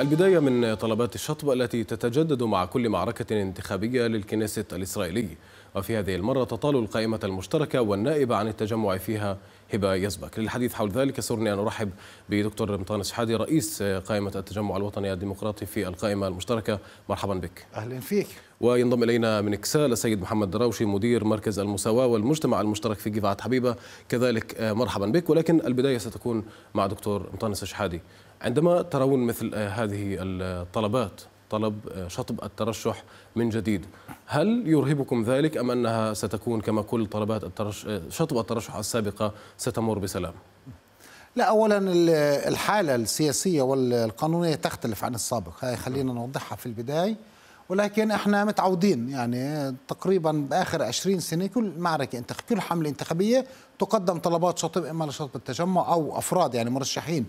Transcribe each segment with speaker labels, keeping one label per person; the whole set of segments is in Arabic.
Speaker 1: البداية من طلبات الشطب التي تتجدد مع كل معركة انتخابية للكنيسة الإسرائيلي وفي هذه المرة تطال القائمة المشتركة والنائبة عن التجمع فيها هبة يزبك للحديث حول ذلك سرني أن أرحب بدكتور رمطان الشحادي رئيس قائمة التجمع الوطني الديمقراطي في القائمة المشتركة مرحبا بك أهلا فيك وينضم الينا من اكسال السيد محمد دراوشي مدير مركز المساواه والمجتمع المشترك في جفعه حبيبه كذلك آه، مرحبا بك ولكن البدايه ستكون مع دكتور مطنس الشحادي عندما ترون مثل آه، هذه الطلبات طلب آه، شطب الترشح من جديد هل يرهبكم ذلك ام انها ستكون كما كل طلبات الترش... شطب الترشح السابقه ستمر بسلام
Speaker 2: لا اولا الحاله السياسيه والقانونيه تختلف عن السابق هاي خلينا نوضحها في البدايه ولكن احنا متعودين يعني تقريبا باخر 20 سنه كل معركه انتخ... كل حمله انتخابيه تقدم طلبات شاطب اما لشاطب التجمع او افراد يعني مرشحين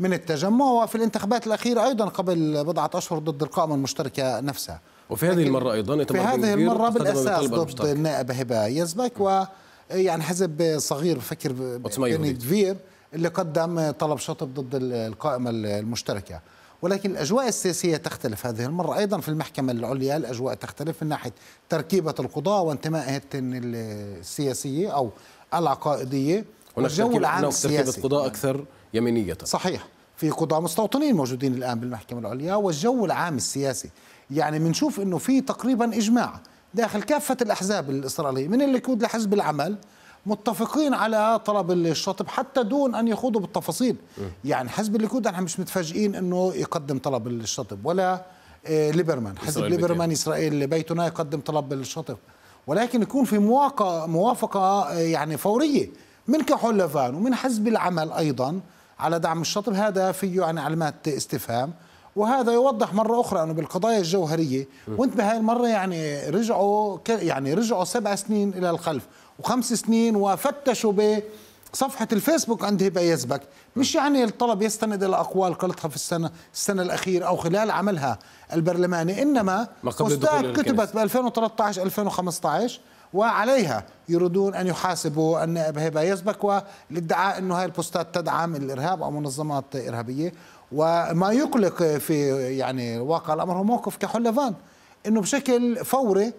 Speaker 2: من التجمع وفي الانتخابات الاخيره ايضا قبل بضعه اشهر ضد القائمه المشتركه
Speaker 1: نفسها وفي هذه المره ايضا في هذه المره بالاساس ضد
Speaker 2: النائب هبه يزبك و يعني حزب صغير بفكر بني يعني اللي قدم طلب شطب ضد القائمه المشتركه ولكن الأجواء السياسية تختلف هذه المرة أيضا في المحكمة العليا الأجواء تختلف من ناحية تركيبة القضاة وانتمائها السياسية أو العقائدية والجو العام السياسي تركيبة قضاء نعم.
Speaker 1: أكثر يمينية
Speaker 2: صحيح في قضاة مستوطنين موجودين الآن بالمحكمة العليا والجو العام السياسي يعني بنشوف أنه في تقريبا إجماع داخل كافة الأحزاب الإسرائيلية من الليكود لحزب العمل متفقين على طلب الشاطب حتى دون ان يخوضوا بالتفاصيل يعني حزب الليكود احنا مش متفاجئين انه يقدم طلب الشاطب ولا آه، ليبرمان حزب ليبرمان اسرائيل بيتنا يقدم طلب الشاطب ولكن يكون في مواقع موافقه آه، يعني فوريه من كحول لفان ومن حزب العمل ايضا على دعم الشاطب هذا فيه يعني علامات استفهام وهذا يوضح مرة أخرى أنه بالقضايا الجوهرية وانت بهاي المرة يعني رجعوا يعني رجعوا سبع سنين إلى الخلف وخمس سنين وفتشوا ب صفحة الفيسبوك عند هبة يزبك مش يعني الطلب يستند إلى أقوال قلتها في السنة السنة الأخيرة أو خلال عملها البرلماني إنما بوستات كتبت ب 2013 2015 وعليها يريدون أن يحاسبوا النائب هبة يزبك والادعاء أنه هاي البوستات تدعم الإرهاب أو منظمات إرهابية وما يقلق في يعني واقع الامر هو موقف كحلفان انه بشكل فوري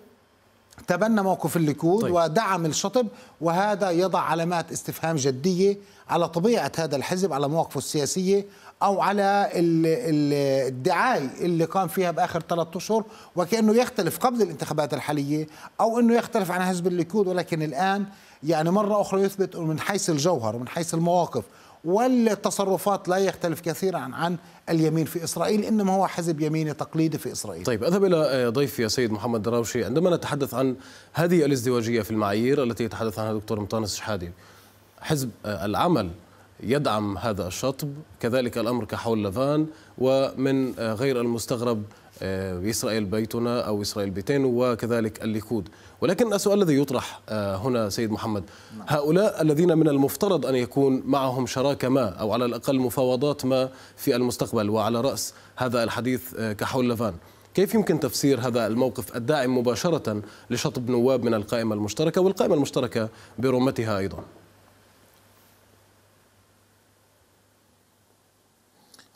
Speaker 2: تبنى موقف الليكود طيب. ودعم الشطب وهذا يضع علامات استفهام جدية على طبيعة هذا الحزب على مواقفه السياسية أو على الدعاية اللي قام فيها بآخر ثلاثة أشهر وكأنه يختلف قبل الانتخابات الحالية أو أنه يختلف عن حزب الليكود ولكن الآن يعني مرة أخرى يثبت من حيث الجوهر ومن حيث المواقف والتصرفات لا يختلف كثيرا عن, عن اليمين في إسرائيل إنما هو حزب يميني تقليدي في إسرائيل
Speaker 1: طيب أذهب إلى آه، ضيفي يا سيد محمد دراوشي عندما نتحدث عن هذه الازدواجية في المعايير التي يتحدث عنها الدكتور مطانس الشحادي حزب آه، العمل يدعم هذا الشطب كذلك الأمر كحول لافان ومن آه، غير المستغرب إسرائيل بيتنا أو إسرائيل بيتين وكذلك الليكود ولكن السؤال الذي يطرح آه، هنا سيد محمد نعم. هؤلاء الذين من المفترض أن يكون معهم شراكة ما أو على الأقل مفاوضات ما في المستقبل وعلى رأس هذا الحديث آه، كحول لفان كيف يمكن تفسير هذا الموقف الداعم مباشرة لشطب نواب من القائمة المشتركة والقائمة المشتركة برمتها أيضا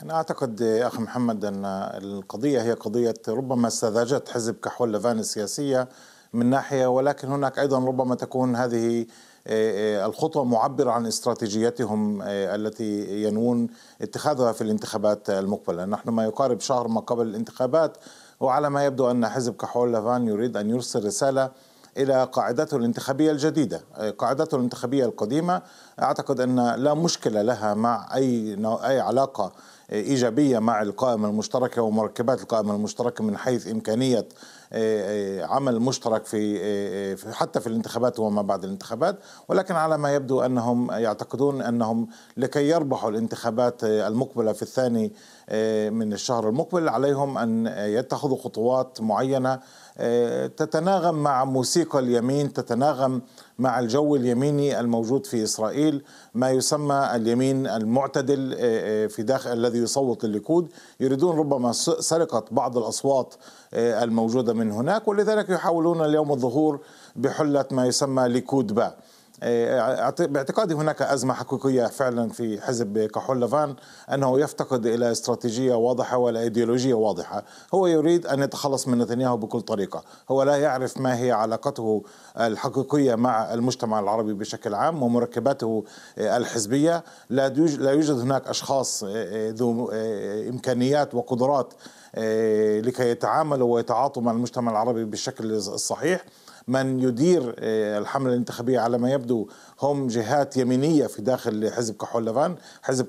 Speaker 3: أنا أعتقد أخ محمد أن القضية هي قضية ربما سذاجة حزب كحول لفان السياسية من ناحيه ولكن هناك ايضا ربما تكون هذه آه، آه، الخطوه معبره عن استراتيجيتهم آه، التي ينوون اتخاذها في الانتخابات المقبله، نحن ما يقارب شهر ما قبل الانتخابات وعلى ما يبدو ان حزب كحول لافان يريد ان يرسل رساله الى قاعدته الانتخابيه الجديده، قاعدته الانتخابيه القديمه اعتقد ان لا مشكله لها مع اي اي علاقه ايجابيه مع القائمه المشتركه ومركبات القائمه المشتركه من حيث امكانيه آه، آه، عمل مشترك آه، في حتى في الانتخابات وما بعد الانتخابات ولكن على ما يبدو أنهم يعتقدون أنهم لكي يربحوا الانتخابات المقبلة في الثاني من الشهر المقبل عليهم أن يتخذوا خطوات معينة تتناغم مع موسيقى اليمين تتناغم مع الجو اليميني الموجود في اسرائيل ما يسمى اليمين المعتدل آه، آه، في داخل الذي يصوت الليكود يريدون ربما سرقه بعض الاصوات آه، الموجوده من هناك ولذلك يحاولون اليوم الظهور بحله ما يسمى ليكود با إيه، باعتقادي هناك أزمة حقيقية فعلا في حزب كحول لفان أنه يفتقد إلى استراتيجية واضحة ولا إيديولوجية واضحة هو يريد أن يتخلص من نتنياهو بكل طريقة هو لا يعرف ما هي علاقته الحقيقية مع المجتمع العربي بشكل عام ومركباته إيه، الحزبية لا يوجد هناك أشخاص إيه، ذو إمكانيات وقدرات لكي يتعاملوا ويتعاطوا مع المجتمع العربي بالشكل الصحيح من يدير آه، الحملة الانتخابية على ما يبدو هم جهات يمينية في داخل حزب كحول لبان حزب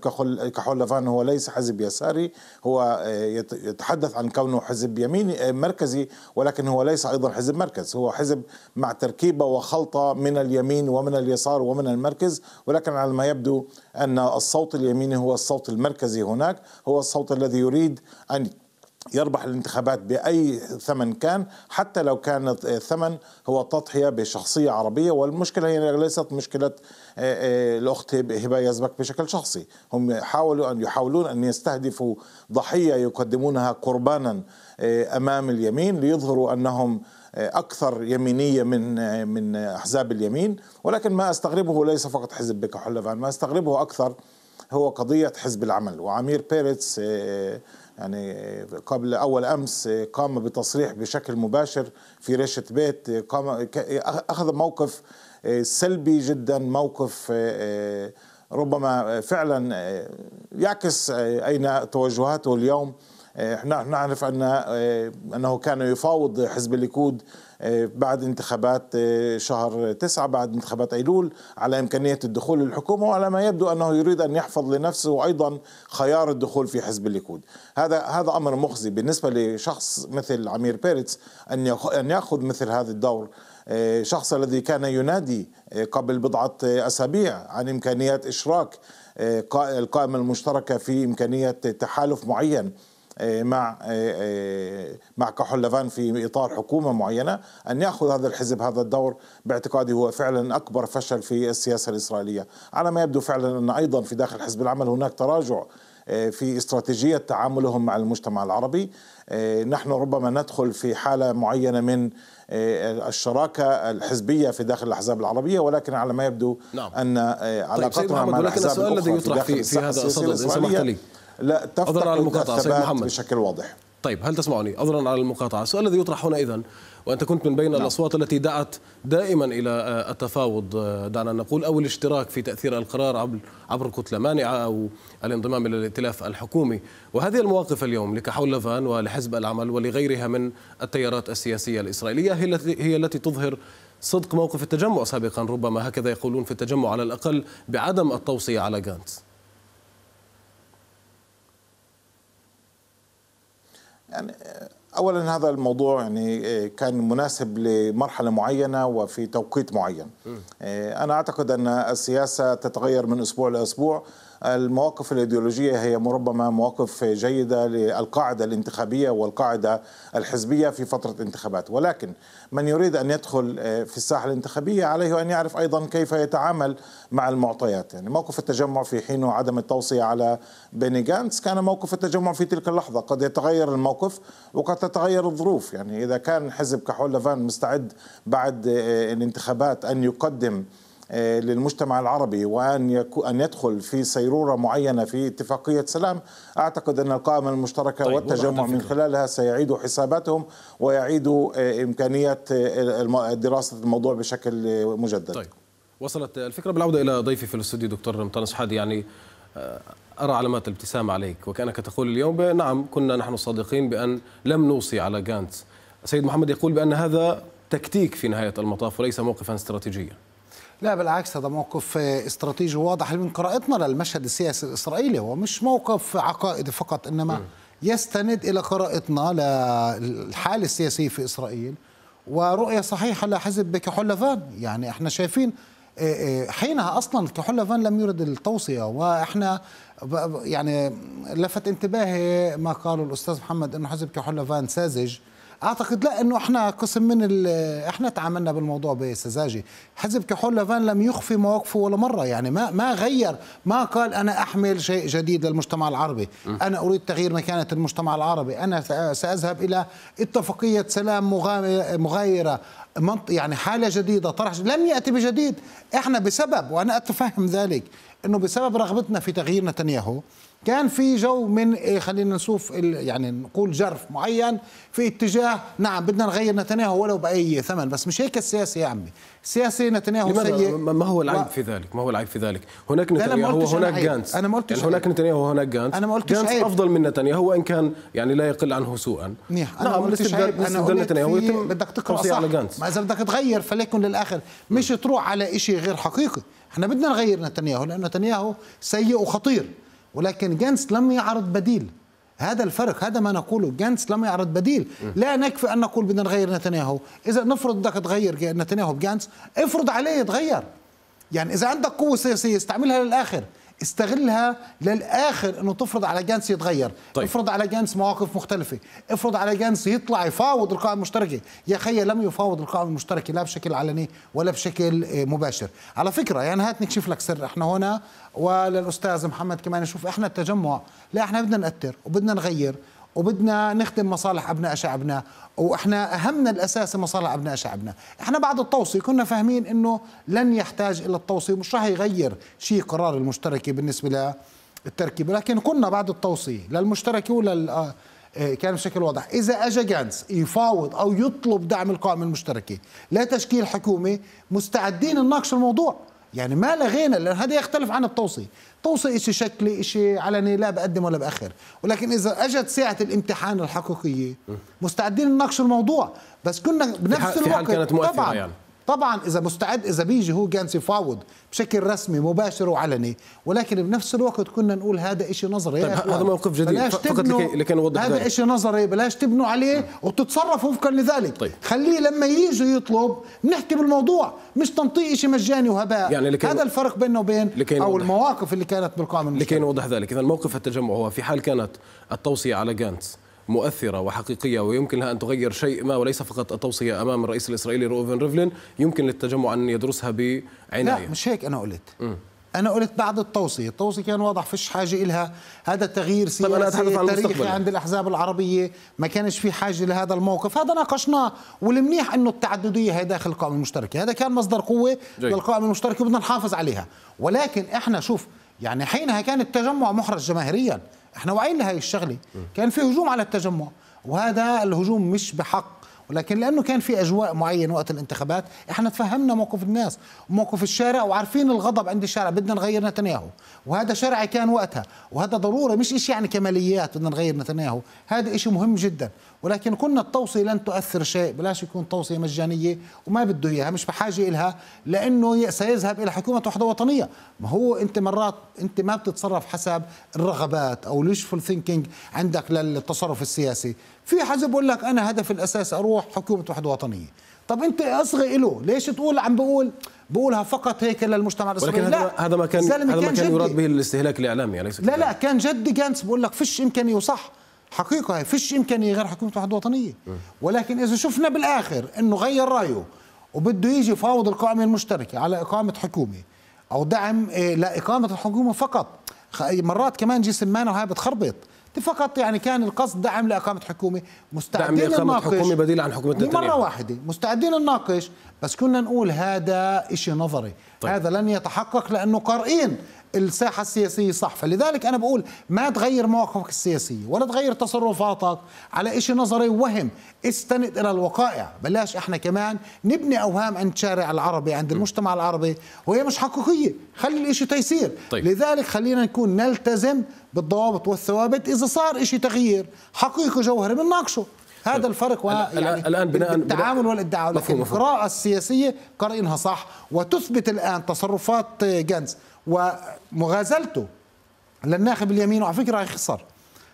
Speaker 3: كحول لبان هو ليس حزب يساري هو آه، يتحدث عن كونه حزب يميني آه، مركزي ولكن هو ليس أيضا حزب مركز هو حزب مع تركيبة وخلطة من اليمين ومن اليسار ومن المركز ولكن على ما يبدو أن الصوت اليميني هو الصوت المركزي هناك هو الصوت الذي يريد أن يربح الانتخابات باي ثمن كان حتى لو كان الثمن آه، هو التضحيه بشخصيه عربيه والمشكله هي ليست مشكله آه، آه، الاخت هبه يزبك بشكل شخصي هم حاولوا ان يحاولون ان يستهدفوا ضحيه يقدمونها قربانا امام اليمين ليظهروا انهم اكثر يمينيه من من احزاب اليمين ولكن ما استغربه ليس فقط حزب بك حلفان ما استغربه اكثر هو قضيه حزب العمل وعمير بيرتس يعني قبل أول أمس قام بتصريح بشكل مباشر في رشة بيت قام أخذ موقف سلبي جدا موقف آه، آه، ربما فعلا آه، يعكس أين توجهاته اليوم نحن نعرف ان انه كان يفاوض حزب الليكود آه، بعد انتخابات آه، شهر تسعة بعد انتخابات أيلول على إمكانية الدخول للحكومة وعلى ما يبدو أنه يريد أن يحفظ لنفسه أيضا خيار الدخول في حزب الليكود هذا هذا أمر مخزي بالنسبة لشخص مثل عمير بيرتس أن يأخذ مثل هذا الدور آه، شخص الذي كان ينادي قبل بضعة أسابيع عن إمكانيات إشراك القائمة المشتركة في إمكانية تحالف معين آه، مع آه، آه، مع كحول لافان في اطار حكومه معينه ان ياخذ هذا الحزب هذا الدور باعتقادي هو فعلا اكبر فشل في السياسه الاسرائيليه على ما يبدو فعلا ان ايضا في داخل حزب العمل هناك تراجع في استراتيجيه تعاملهم مع المجتمع العربي نحن ربما ندخل في حاله معينه من الشراكه الحزبيه في داخل الاحزاب العربيه ولكن على ما يبدو نعم. ان طيب، علاقتنا طيب مع الاحزاب السؤال الذي يطرح في, في هذا الصدد ان سمحت لي لا تفتقد على المقاطعة سيد محمد بشكل واضح طيب
Speaker 1: هل تسمعني عذرا على المقاطعة السؤال الذي يطرح هنا إذا وأنت كنت من بين نعم. الأصوات التي دعت دائما إلى آه، التفاوض آه، دعنا نقول أو الاشتراك في تأثير القرار عبر, عبر كتلة مانعة أو الانضمام إلى الائتلاف الحكومي وهذه المواقف اليوم لكحول لافان ولحزب العمل ولغيرها من التيارات السياسية الإسرائيلية هي التي تظهر صدق موقف التجمع سابقا ربما هكذا يقولون في التجمع على الأقل بعدم التوصية على جانتس
Speaker 3: يعني اولا هذا الموضوع يعني إيه، كان مناسب لمرحله معينه وفي توقيت معين إيه، انا اعتقد ان السياسه تتغير من اسبوع لاسبوع المواقف الإيديولوجية هي ربما مواقف جيدة للقاعدة الانتخابية والقاعدة الحزبية في فترة انتخابات ولكن من يريد أن يدخل آه، في الساحة الانتخابية عليه أن يعرف أيضا كيف يتعامل مع المعطيات يعني موقف التجمع في حين عدم التوصية على بيني جانتس كان موقف التجمع في تلك اللحظة قد يتغير الموقف وقد تتغير الظروف يعني إذا كان حزب كحول لفان مستعد بعد آه، الانتخابات أن يقدم آه، للمجتمع العربي وان يكو ان يدخل في سيروره معينه في اتفاقيه سلام اعتقد ان القائمه المشتركه طيب والتجمع من خلالها سيعيدوا حساباتهم ويعيدوا آه، امكانيه آه، دراسه الموضوع بشكل مجدد. طيب
Speaker 1: وصلت الفكره بالعوده الى ضيفي في الاستوديو دكتور رمضان حادي يعني أرى علامات الابتسام عليك وكأنك تقول اليوم نعم كنا نحن صادقين بأن لم نوصي على جانتس سيد محمد يقول بأن هذا تكتيك في نهاية المطاف وليس موقفا استراتيجيا
Speaker 2: لا بالعكس هذا موقف آه، استراتيجي واضح من قراءتنا للمشهد السياسي الاسرائيلي هو مش موقف عقائدي فقط انما يستند الى قراءتنا للحاله السياسيه في اسرائيل ورؤيه صحيحه لحزب كحول لبان يعني احنا شايفين آه، آه، حينها اصلا كحول لبان لم يرد التوصيه واحنا يعني لفت انتباهي ما قاله الاستاذ محمد انه حزب كحول لبان ساذج اعتقد لا انه احنا قسم من احنا تعاملنا بالموضوع بسذاجه حزب كحول لافان لم يخفي مواقفه ولا مره يعني ما ما غير ما قال انا احمل شيء جديد للمجتمع العربي انا اريد تغيير مكانه المجتمع العربي انا ساذهب الى اتفاقيه سلام مغايره يعني حاله جديده طرح لم ياتي بجديد احنا بسبب وانا اتفهم ذلك انه بسبب رغبتنا في تغيير نتنياهو كان في جو من إيه، خلينا نشوف يعني نقول جرف معين في اتجاه نعم بدنا نغير نتنياهو ولو باي ثمن بس مش هيك السياسه يا عمي السياسه نتنياهو سيء ما هو العيب و...
Speaker 1: في ذلك ما هو العيب في ذلك هناك نتنياهو هناك جانس انا ما قلتش يعني هناك نتنياهو هناك جانس انا ما قلتش جانس عيب. افضل من نتنياهو وان كان يعني لا يقل عنه سوءا
Speaker 2: منيح انا نعم، ما قلتش عيب انا نتنياهو بدك تقرا صح على جانس ما اذا بدك تغير فليكن للاخر مش تروح على شيء غير حقيقي احنا بدنا نغير نتنياهو لانه نتنياهو سيء وخطير ولكن جانس لم يعرض بديل هذا الفرق هذا ما نقوله جانس لم يعرض بديل لا نكفي أن نقول بدنا نغير نتنياهو إذا نفرض بدك تغير نتنياهو بجانس افرض عليه يتغير يعني إذا عندك قوة سياسية استعملها للآخر استغلها للاخر انه تفرض على جانس يتغير طيب. افرض على جانس مواقف مختلفه افرض على جانس يطلع يفاوض القائمه المشتركه يا خي لم يفاوض القائمه المشتركه لا بشكل علني ولا بشكل آه، مباشر على فكره يعني هات نكشف لك سر احنا هنا وللاستاذ محمد كمان يشوف احنا التجمع لا احنا بدنا نأثر وبدنا نغير وبدنا نخدم مصالح ابناء شعبنا واحنا اهمنا الاساسي مصالح ابناء شعبنا احنا بعد التوصي كنا فاهمين انه لن يحتاج الى التوصي مش راح يغير شيء قرار المشتركه بالنسبه للتركيبه لكن كنا بعد التوصي للمشتركه ولل آه، إيه، كان بشكل واضح إذا أجا جانس يفاوض أو يطلب دعم القائمة المشتركة لتشكيل حكومة مستعدين نناقش الموضوع يعني ما لغينا لأن هذا يختلف عن التوصي توصي إشي شكلي إشي علني لا بقدم ولا بأخر ولكن إذا أجت ساعة الامتحان الحقيقية مستعدين نناقش الموضوع بس كنا بنفس في الوقت في حال كانت مؤثرة طبعا يعني. طبعا اذا مستعد اذا بيجي هو جانس يفاوض بشكل رسمي مباشر وعلني ولكن بنفس الوقت كنا نقول هذا شيء نظري طيب هذا موقف جديد بلاش فقط لكي, لكي نوضح هذا شيء نظري بلاش تبنوا عليه وتتصرفوا
Speaker 1: وفقا لذلك طيب.
Speaker 2: خليه لما يجي يطلب نحكي بالموضوع مش تنطيه شيء مجاني وهباء يعني لكي هذا الفرق بينه
Speaker 1: وبين او المواقف اللي كانت بالقائمه لكي نوضح ذلك اذا موقف التجمع هو في حال كانت التوصيه على جانس مؤثرة وحقيقية ويمكن لها أن تغير شيء ما وليس فقط التوصية أمام الرئيس الإسرائيلي روفن ريفلين يمكن للتجمع أن يدرسها بعناية لا
Speaker 2: مش هيك أنا قلت م. انا قلت بعد التوصيه، التوصيه كان واضح فيش حاجه إلها هذا تغيير سياسي طيب أنا أتحدث عن تاريخي عند الاحزاب العربيه، ما كانش في حاجه لهذا الموقف، هذا ناقشناه، والمنيح انه التعدديه هي داخل القائمه المشتركه، هذا كان مصدر قوه للقائمه المشتركه بدنا نحافظ عليها، ولكن احنا شوف يعني حينها كان التجمع محرج جماهيريا احنا واعيين لهي الشغله كان في هجوم على التجمع وهذا الهجوم مش بحق ولكن لانه كان في اجواء معينه وقت الانتخابات احنا تفهمنا موقف الناس وموقف الشارع وعارفين الغضب عند الشارع بدنا نغير نتنياهو وهذا شرعي كان وقتها وهذا ضروره مش شيء يعني كماليات بدنا نغير نتنياهو هذا شيء مهم جدا ولكن كنا التوصية لن تؤثر شيء بلاش يكون توصية مجانية وما بده إياها مش بحاجة إلها لأنه سيذهب إلى حكومة وحدة وطنية ما هو أنت مرات أنت ما بتتصرف حسب الرغبات أو الوشفul ثينكينج عندك للتصرف السياسي في حزب بقول لك انا هدفي الاساس اروح حكومه وحده وطنيه طب انت اصغي له ليش تقول عم بقول بقولها فقط هيك للمجتمع الاسرائيلي ولكن لا هذا ما كان هذا ما كان, كان يراد
Speaker 1: به الاستهلاك الاعلامي اليس يعني لا
Speaker 2: لا كان جدي جانس بقول لك فيش امكانيه وصح حقيقه هي فيش امكانيه غير حكومه وحده وطنيه ولكن اذا شفنا بالاخر انه غير رايه وبده يجي فاوض القائمه المشتركه على اقامه حكومه او دعم إيه، لاقامه الحكومه فقط مرات كمان جسم مانا وهي بتخربط فقط يعني كان القصد دعم لاقامه حكومه مستعدين دعم لاقامه حكومه بديله عن حكومه مره واحده مستعدين نناقش بس كنا نقول هذا شيء نظري طيب. هذا لن يتحقق لأنه قارئين الساحة السياسية صح فلذلك أنا بقول ما تغير مواقفك السياسية ولا تغير تصرفاتك على إشي نظري وهم استند إلى الوقائع بلاش إحنا كمان نبني أوهام عند الشارع العربي عند المجتمع العربي وهي مش حقيقية خلي الإشي تيسير طيب. لذلك خلينا نكون نلتزم بالضوابط والثوابت إذا صار إشي تغيير حقيقي جوهري بنناقشه هذا طيب. الفرق يعني الان بناء التعامل والادعاء لكن القراءه السياسيه قارئينها صح وتثبت الان تصرفات جنس ومغازلته للناخب اليمين وعلى فكره هيخسر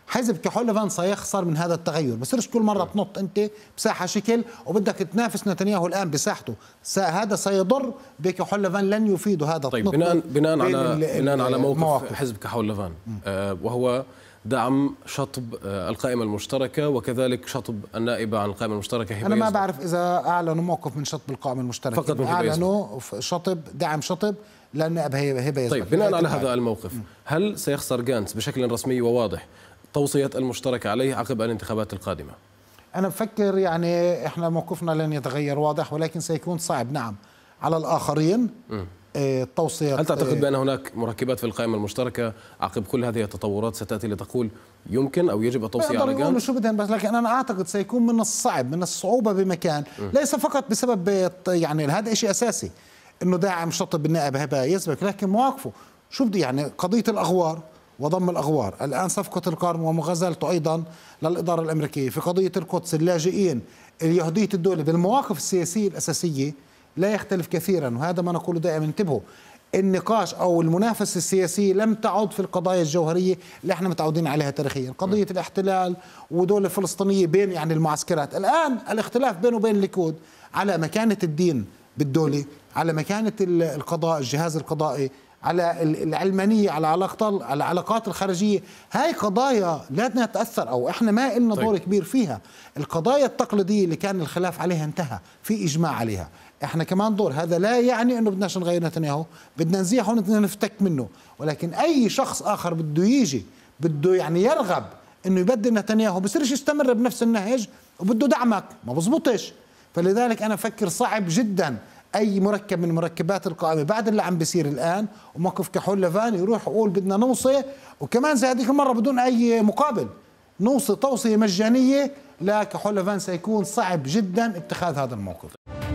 Speaker 2: حزب كحول سيخسر من هذا التغير بصيرش كل مره تنط انت بساحه شكل وبدك تنافس نتنياهو الان بساحته هذا سيضر بكحول لن يفيده هذا طيب بناء بناء على بناء على موقف حزب
Speaker 1: كحول آه وهو دعم شطب آه، القائمة المشتركة وكذلك شطب النائبة عن القائمة المشتركة هبة أنا ما بعرف
Speaker 2: إذا أعلنوا موقف من شطب القائمة المشتركة فقط من أعلنوا شطب دعم شطب للنائب هبة يزبط. طيب بناء على هذا
Speaker 1: الموقف هل سيخسر جانس بشكل رسمي وواضح توصية المشتركة عليه عقب الانتخابات القادمة؟
Speaker 2: أنا بفكر يعني إحنا موقفنا لن يتغير واضح ولكن سيكون صعب نعم على الآخرين م. التوصيات هل تعتقد آه، بأن
Speaker 1: هناك مركبات في القائمة المشتركة عقب كل هذه التطورات ستأتي لتقول يمكن أو يجب التوصية على جانب؟ شو
Speaker 2: ابدا بس لكن أنا أعتقد سيكون من الصعب من الصعوبة بمكان ليس فقط بسبب يعني هذا شيء أساسي أنه داعم شطب النائب هبة يسبق لكن مواقفه شو بدي يعني قضية الأغوار وضم الأغوار الآن صفقة القرن ومغازلته أيضا للإدارة الأمريكية في قضية القدس اللاجئين اليهودية الدولة بالمواقف السياسية الأساسية لا يختلف كثيرا وهذا ما نقوله دائما انتبهوا النقاش او المنافسه السياسيه لم تعد في القضايا الجوهريه اللي احنا متعودين عليها تاريخيا، قضيه الاحتلال ودول الفلسطينيه بين يعني المعسكرات، الان الاختلاف بينه وبين الليكود على مكانه الدين بالدوله، على مكانه القضاء، الجهاز القضائي، على العلمانيه، على علاقات على العلاقات الخارجيه، هاي قضايا لا تتاثر او احنا ما لنا طيب. دور كبير فيها، القضايا التقليديه اللي كان الخلاف عليها انتهى، في اجماع عليها، احنا كمان دور هذا لا يعني انه بدناش نغير نتنياهو بدنا نزيحه وبدنا نفتك منه ولكن اي شخص اخر بده يجي بده يعني يرغب انه يبدل نتنياهو بصيرش يستمر بنفس النهج وبده دعمك ما بزبطش فلذلك انا بفكر صعب جدا اي مركب من مركبات القائمه بعد اللي عم بيصير الان وموقف كحول لفان يروح يقول بدنا نوصي وكمان زي هذيك المره بدون اي مقابل نوصي توصيه مجانيه لكحول لفان سيكون صعب
Speaker 3: جدا اتخاذ هذا الموقف